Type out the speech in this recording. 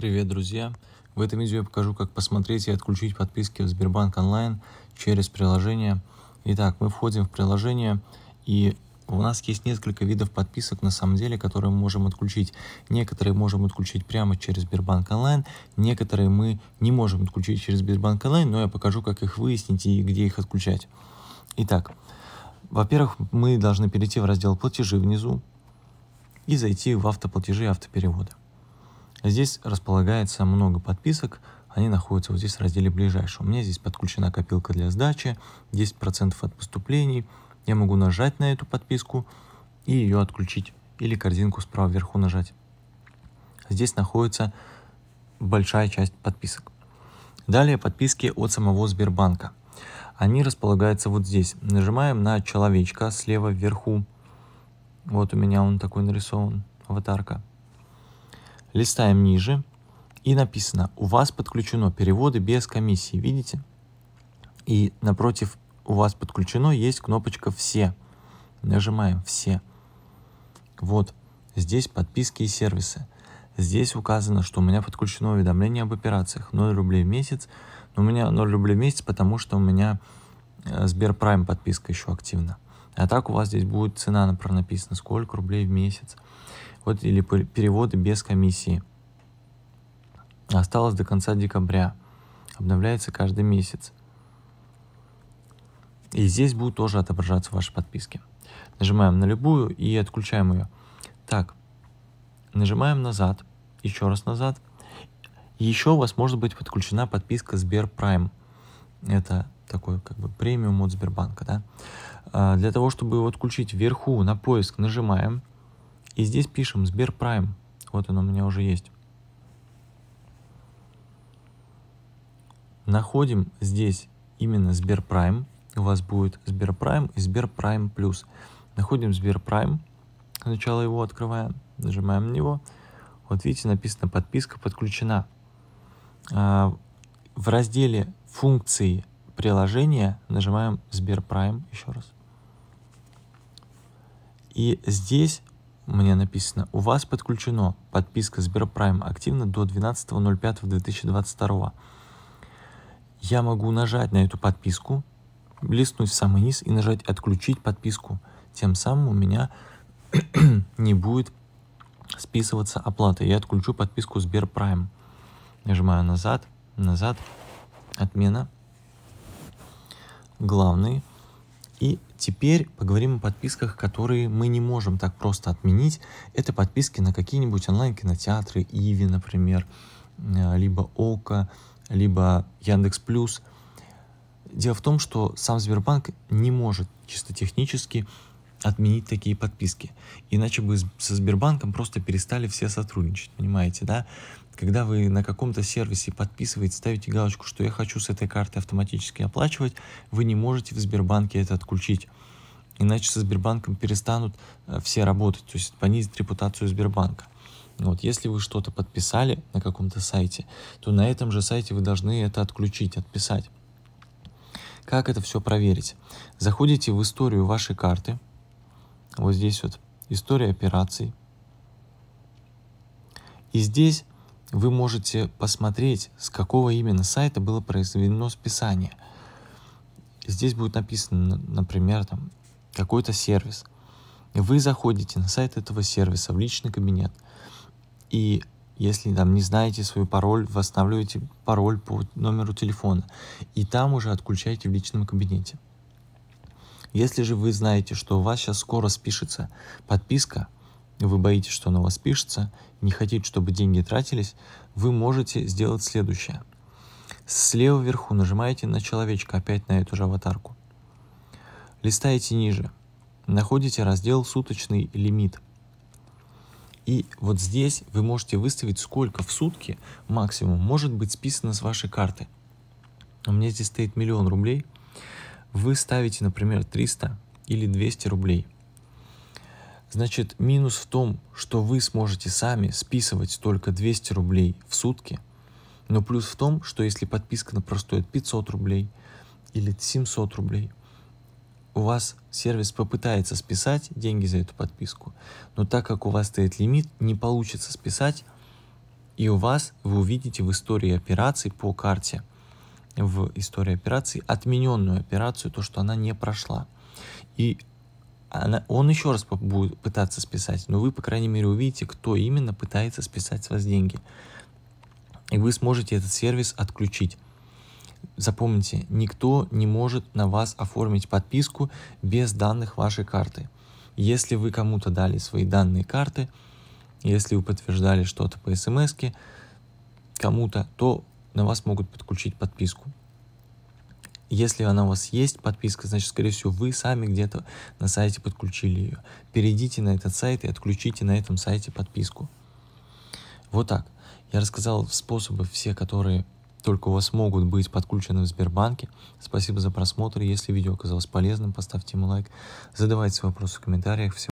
Привет, друзья! В этом видео я покажу, как посмотреть и отключить подписки в Сбербанк онлайн через приложение. Итак, мы входим в приложение и у нас есть несколько видов подписок, на самом деле, которые мы можем отключить. Некоторые можем отключить прямо через Сбербанк онлайн, некоторые мы не можем отключить через Сбербанк онлайн, но я покажу, как их выяснить и где их отключать. Итак, во-первых, мы должны перейти в раздел «Платежи» внизу и зайти в автоплатежи и автопереводы. Здесь располагается много подписок, они находятся вот здесь в разделе ближайшего. У меня здесь подключена копилка для сдачи, 10% от поступлений. Я могу нажать на эту подписку и ее отключить, или корзинку справа вверху нажать. Здесь находится большая часть подписок. Далее подписки от самого Сбербанка. Они располагаются вот здесь. Нажимаем на человечка слева вверху. Вот у меня он такой нарисован, аватарка. Листаем ниже. И написано, у вас подключено переводы без комиссии, видите? И напротив у вас подключено есть кнопочка «Все». Нажимаем «Все». Вот, здесь подписки и сервисы. Здесь указано, что у меня подключено уведомление об операциях 0 рублей в месяц. Но у меня 0 рублей в месяц, потому что у меня э, Сберпрайм подписка еще активна. А так у вас здесь будет цена на написана, сколько рублей в месяц. Вот или переводы без комиссии. Осталось до конца декабря. Обновляется каждый месяц. И здесь будут тоже отображаться ваши подписки. Нажимаем на любую и отключаем ее. Так, нажимаем назад, еще раз назад. Еще у вас может быть подключена подписка СберПрайм. Это такой как бы премиум от Сбербанка, да. А, для того, чтобы его отключить, вверху на поиск нажимаем, и здесь пишем Сберпрайм. Вот оно у меня уже есть. Находим здесь именно Сберпрайм. У вас будет Сберпрайм и Сберпрайм плюс. Находим Сберпрайм. Сначала его открываем, нажимаем на него. Вот видите, написано подписка подключена. А, в разделе функции приложение, нажимаем Сберпрайм еще раз. И здесь мне написано, у вас подключено подписка Сберпрайм активна до 12.05.2022. Я могу нажать на эту подписку, листнуть в самый низ и нажать «Отключить подписку». Тем самым у меня не будет списываться оплата. Я отключу подписку Сберпрайм. Нажимаю «Назад», «Назад», «Отмена», главные. И теперь поговорим о подписках, которые мы не можем так просто отменить. Это подписки на какие-нибудь онлайн-кинотеатры, Иви, например, э, либо Ока, либо Яндекс Плюс. Дело в том, что сам Сбербанк не может чисто технически отменить такие подписки. Иначе бы со Сбербанком просто перестали все сотрудничать, понимаете, да? Когда вы на каком-то сервисе подписываете, ставите галочку, что я хочу с этой карты автоматически оплачивать, вы не можете в Сбербанке это отключить. Иначе со Сбербанком перестанут э, все работать, то есть понизит репутацию Сбербанка. Вот, если вы что-то подписали на каком-то сайте, то на этом же сайте вы должны это отключить, отписать. Как это все проверить? Заходите в историю вашей карты, вот здесь вот история операций. И здесь вы можете посмотреть, с какого именно сайта было произведено списание. Здесь будет написано, например, там какой-то сервис. Вы заходите на сайт этого сервиса в личный кабинет. И если там не знаете свой пароль, восстанавливаете пароль по номеру телефона. И там уже отключаете в личном кабинете. Если же вы знаете, что у вас сейчас скоро спишется подписка, вы боитесь, что она у вас пишется, не хотите, чтобы деньги тратились, вы можете сделать следующее. Слева вверху нажимаете на человечка, опять на эту же аватарку. Листаете ниже. Находите раздел «Суточный лимит». И вот здесь вы можете выставить, сколько в сутки максимум может быть списано с вашей карты. У меня здесь стоит миллион рублей – вы ставите, например, 300 или 200 рублей. Значит, минус в том, что вы сможете сами списывать только 200 рублей в сутки, но плюс в том, что если подписка на простой 500 рублей или 700 рублей, у вас сервис попытается списать деньги за эту подписку, но так как у вас стоит лимит, не получится списать, и у вас вы увидите в истории операций по карте – в истории операции отмененную операцию, то, что она не прошла. И она, он еще раз будет пытаться списать, но вы, по крайней мере, увидите, кто именно пытается списать с вас деньги. И вы сможете этот сервис отключить. Запомните, никто не может на вас оформить подписку без данных вашей карты. Если вы кому-то дали свои данные карты, если вы подтверждали что-то по смс кому-то, то на вас могут подключить подписку. Если она у вас есть, подписка, значит, скорее всего, вы сами где-то на сайте подключили ее. Перейдите на этот сайт и отключите на этом сайте подписку. Вот так. Я рассказал способы все, которые только у вас могут быть подключены в Сбербанке. Спасибо за просмотр. Если видео оказалось полезным, поставьте ему лайк. Задавайте свои вопросы в комментариях. Всем